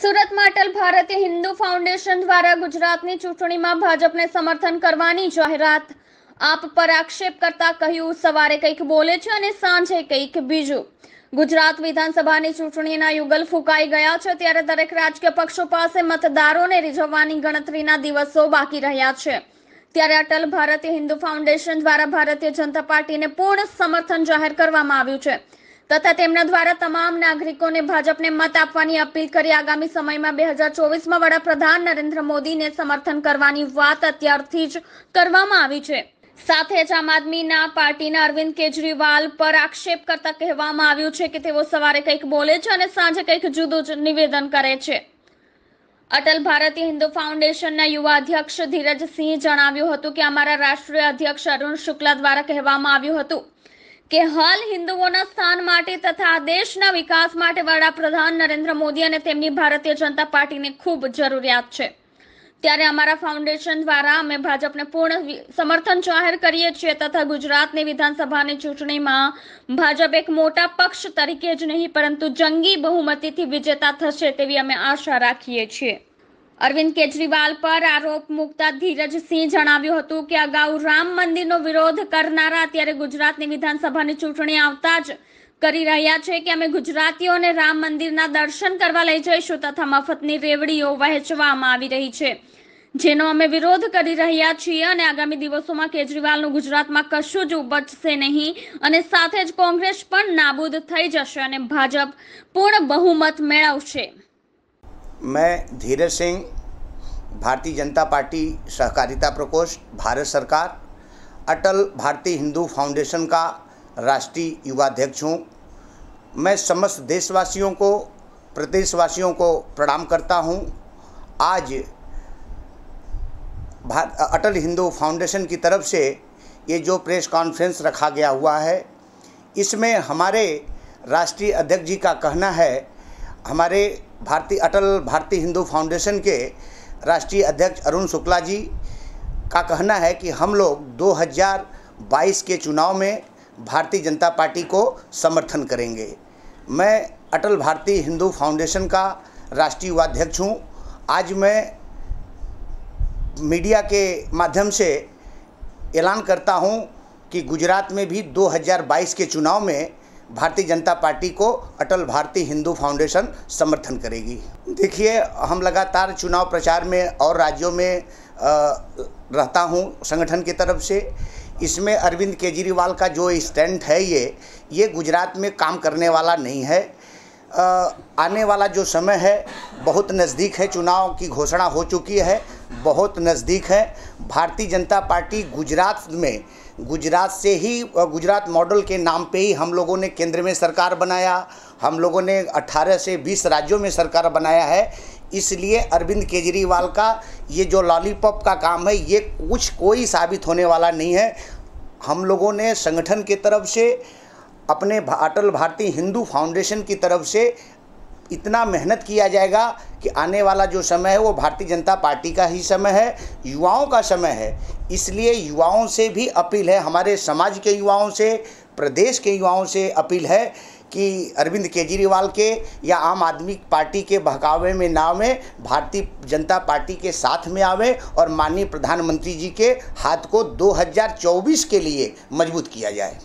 સુરતમાં અટલ ભારતીય હિન્દુ ફાઉન્ડેશન દ્વારા ગુજરાતની ચૂંટણીમાં ભાજપને સમર્થન કરવાની જાહેરાત આપ પર આક્ષેપ કરતા કહ્યું સવારે કંઈક બોલે છે અને સાંજે કંઈક બીજું ગુજરાત વિધાનસભાની ચૂંટણીના યુગલ ફૂંકાઈ ગયા છે ત્યારે દરેક રાજકીય પક્ષો પાસે મતદારોને રીઝવવાની ગણતરીના દિવસો બાકી રહ્યા છે ત્યારે અટલ ભારતીય હિન્દુ ફાઉન્ડેશન દ્વારા ભારતીય જનતા પાર્ટીને પૂર્ણ સમર્થન જાહેર કરવામાં આવ્યું છે તથા તેમના દ્વારા તમામ નાગરિકોને ભાજપને મત આપવાની અપીલ કરી આગામી સમયમાં બે હજાર ચોવીસમાં વડાપ્રધાન નરેન્દ્ર મોદીને સમર્થન કરવાની વાત અત્યારથી જ કરવામાં આવી છે સાથે જ આમ આદમીના પાર્ટીના અરવિંદ કેજરીવાલ પર આક્ષેપ કરતા કહેવામાં આવ્યું છે કે તેઓ સવારે કંઈક બોલે છે અને સાંજે કંઈક જુદું જ નિવેદન કરે છે અટલ ભારતીય હિન્દુ ફાઉન્ડેશનના યુવા અધ્યક્ષ ધીરજસિંહ જણાવ્યું હતું કે અમારા રાષ્ટ્રીય અધ્યક્ષ અરુણ શુક્લા દ્વારા કહેવામાં આવ્યું હતું કે હાલ હિન્દુઓના સ્થાન માટે તથા દેશના વિકાસ માટે વડાપ્રધાન નરેન્દ્ર મોદી અને તેમની ભારતીય જનતા પાર્ટીને ખૂબ જરૂરિયાત છે ત્યારે અમારા ફાઉન્ડેશન દ્વારા અમે ભાજપને પૂર્ણ સમર્થન જાહેર કરીએ છીએ તથા ગુજરાતની વિધાનસભાની ચૂંટણીમાં ભાજપ એક મોટા પક્ષ તરીકે જ નહીં પરંતુ જંગી બહુમતીથી વિજેતા થશે તેવી અમે આશા રાખીએ છીએ અરવિંદ કેજરીવાલ પર આરોપ મુકતા ધીરજ ધીરજસિંહ જણાવ્યું હતું કે અગાઉ રામ મંદિરનો વિરોધ કરનારા અત્યારે ગુજરાતની વિધાનસભાની ચૂંટણી આવતા જ કરી રહ્યા છે કે અમે ગુજરાતીઓને રામ મંદિરના દર્શન કરવા લઈ જઈશું તથા મફતની રેવડીઓ વહેંચવામાં આવી રહી છે જેનો અમે વિરોધ કરી રહ્યા છીએ અને આગામી દિવસોમાં કેજરીવાલનું ગુજરાતમાં કશું જ ઉપજશે નહીં અને સાથે જ કોંગ્રેસ પણ નાબૂદ થઈ જશે અને ભાજપ પૂર્ણ બહુમત મેળવશે मैं धीरज सिंह भारतीय जनता पार्टी सहकारिता प्रकोष्ठ भारत सरकार अटल भारतीय हिंदू फाउंडेशन का राष्ट्रीय युवाध्यक्ष हूँ मैं समस्त देशवासियों को प्रदेशवासियों को प्रणाम करता हूँ आज अटल हिंदू फाउंडेशन की तरफ से ये जो प्रेस कॉन्फ्रेंस रखा गया हुआ है इसमें हमारे राष्ट्रीय अध्यक्ष जी का कहना है हमारे भारतीय अटल भारतीय हिंदू फाउंडेशन के राष्ट्रीय अध्यक्ष अरुण शुक्ला जी का कहना है कि हम लोग 2022 के चुनाव में भारतीय जनता पार्टी को समर्थन करेंगे मैं अटल भारतीय हिंदू फाउंडेशन का राष्ट्रीय उपाध्यक्ष हूँ आज मैं मीडिया के माध्यम से ऐलान करता हूँ कि गुजरात में भी 2022 के चुनाव में भारतीय जनता पार्टी को अटल भारती हिंदू फाउंडेशन समर्थन करेगी देखिए हम लगातार चुनाव प्रचार में और राज्यों में रहता हूँ संगठन की तरफ से इसमें अरविंद केजरीवाल का जो स्टैंड है ये ये गुजरात में काम करने वाला नहीं है आने वाला जो समय है बहुत नज़दीक है चुनाव की घोषणा हो चुकी है बहुत नज़दीक है भारतीय जनता पार्टी गुजरात में गुजरात से ही गुजरात मॉडल के नाम पे ही हम लोगों ने केंद्र में सरकार बनाया हम लोगों ने 18 से 20 राज्यों में सरकार बनाया है इसलिए अरविंद केजरीवाल का ये जो लॉलीपॉप का काम है ये कुछ कोई साबित होने वाला नहीं है हम लोगों ने संगठन के तरफ से अपने अटल भारतीय हिंदू फाउंडेशन की तरफ से इतना मेहनत किया जाएगा कि आने वाला जो समय है वो भारतीय जनता पार्टी का ही समय है युवाओं का समय है इसलिए युवाओं से भी अपील है हमारे समाज के युवाओं से प्रदेश के युवाओं से अपील है कि अरविंद केजरीवाल के या आम आदमी पार्टी के बहकावे में ना आवें भारतीय जनता पार्टी के साथ में आवे और माननीय प्रधानमंत्री जी के हाथ को 2024 के लिए मजबूत किया जाए